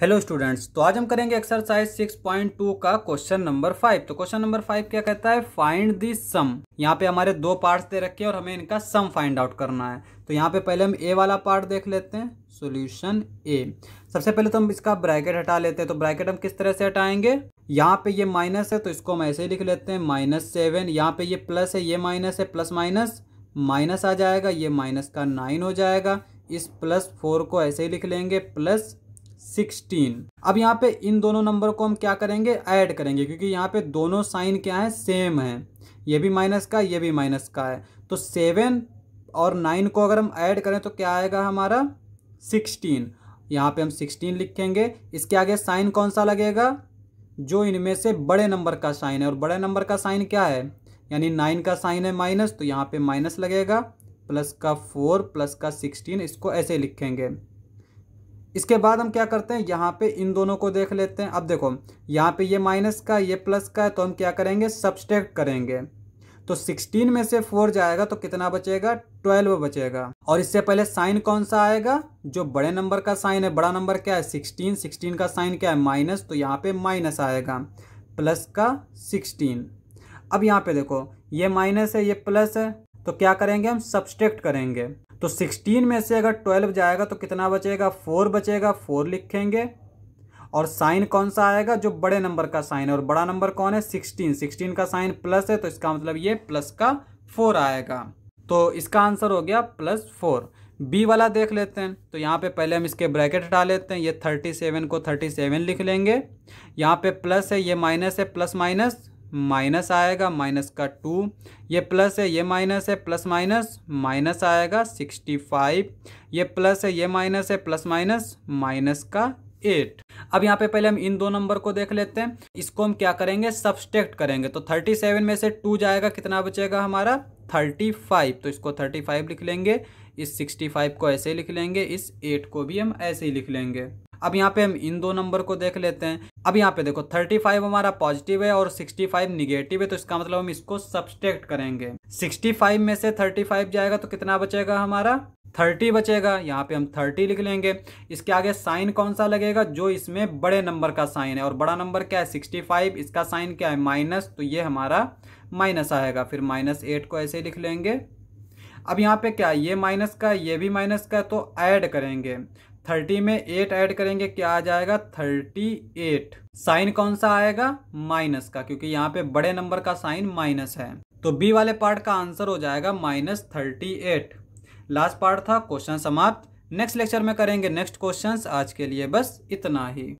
hello students तो आज हम करेंगे एक्सरसाइज 6.2 का क्वेश्चन नंबर फाइव तो क्वेश्चन नंबर फाइव क्या कहता है फाइंड दी सम यहाँ पे हमारे दो पार्ट्स दे रखे हैं और हमें इनका सम फाइंड आउट करना है तो यहाँ पे पहले हम ए वाला पार्ट देख लेते हैं सॉल्यूशन ए सबसे पहले तो हम इसका ब्रैकेट हटा लेते हैं तो ब्रैकेट हम किस तरह से हटाएंगे यहाँ पे ये माइनस है तो इसको हम ऐसे ही लिख लेते हैं माइनस सेवन यहाँ पे ये प्लस है ये माइनस है प्लस माइनस माइनस आ जाएगा ये माइनस का नाइन हो जाएगा इस प्लस फोर को ऐसे ही लिख लेंगे प्लस सिक्सटीन अब यहाँ पे इन दोनों नंबर को हम क्या करेंगे ऐड करेंगे क्योंकि यहाँ पे दोनों साइन क्या है सेम है ये भी माइनस का ये भी माइनस का है तो सेवन और नाइन को अगर हम ऐड करें तो क्या आएगा हमारा सिक्सटीन यहाँ पे हम सिक्सटीन लिखेंगे इसके आगे साइन कौन सा लगेगा जो इनमें से बड़े नंबर का साइन है और बड़े नंबर का साइन क्या है यानी नाइन का साइन है माइनस तो यहाँ पे माइनस लगेगा प्लस का फोर प्लस का सिक्सटीन इसको ऐसे लिखेंगे इसके बाद हम क्या करते हैं यहाँ पे इन दोनों को देख लेते हैं अब देखो यहाँ पे ये माइनस का ये प्लस का है तो हम क्या करेंगे सब्सट्रैक्ट करेंगे तो 16 में से 4 जाएगा तो कितना बचेगा 12 बचेगा और इससे पहले साइन कौन सा आएगा जो बड़े नंबर का साइन है बड़ा नंबर क्या है 16 16 का साइन क्या है माइनस तो यहाँ पे माइनस आएगा प्लस का 16 अब यहाँ पे देखो ये माइनस है ये प्लस है तो क्या करेंगे हम सब्सट्रैक्ट करेंगे तो 16 में से अगर 12 जाएगा तो कितना बचेगा 4 बचेगा 4 लिखेंगे और साइन कौन सा आएगा जो बड़े नंबर का साइन है और बड़ा नंबर कौन है 16 16 का साइन प्लस है तो इसका मतलब ये प्लस का 4 आएगा तो इसका आंसर हो गया प्लस फोर बी वाला देख लेते हैं तो यहाँ पे पहले हम इसके ब्रैकेट हटा लेते हैं ये थर्टी सेवन को थर्टी सेवन लिख लेंगे यहाँ पे प्लस है ये माइनस है प्लस माइनस माइनस आएगा माइनस का टू ये प्लस है ये माइनस है प्लस माइनस माइनस आएगा सिक्सटी फाइव ये प्लस है ये माइनस है प्लस माइनस माइनस का एट अब यहाँ पे पहले हम इन दो नंबर को देख लेते हैं इसको हम क्या करेंगे सब्सटेक्ट करेंगे तो थर्टी सेवन में से टू जाएगा कितना बचेगा हमारा थर्टी फाइव तो इसको थर्टी फाइव लिख लेंगे इस सिक्सटी फाइव को ऐसे ही लिख लेंगे इस एट को भी हम ऐसे ही लिख लेंगे अब यहाँ पे हम इन दो नंबर को देख लेते हैं अब यहाँ पे देखो 35 हमारा पॉजिटिव है और 65 निगेटिव है तो इसका मतलब हम इसको सब्सट्रैक्ट करेंगे 65 में से 35 जाएगा तो कितना बचेगा हमारा 30 बचेगा यहाँ पे हम 30 लिख लेंगे इसके आगे साइन कौन सा लगेगा जो इसमें बड़े नंबर का साइन है और बड़ा नंबर क्या है सिक्सटी इसका साइन क्या है माइनस तो ये हमारा माइनस आएगा फिर माइनस एट को ऐसे लिख लेंगे अब यहाँ पे क्या ये माइनस का ये भी माइनस का तो ऐड करेंगे थर्टी में एट ऐड करेंगे क्या आ जाएगा थर्टी एट साइन कौन सा आएगा माइनस का क्योंकि यहाँ पे बड़े नंबर का साइन माइनस है तो बी वाले पार्ट का आंसर हो जाएगा minus thirty eight last part था क्वेश्चन समाप्त नेक्स्ट लेक्चर में करेंगे नेक्स्ट क्वेश्चंस आज के लिए बस इतना ही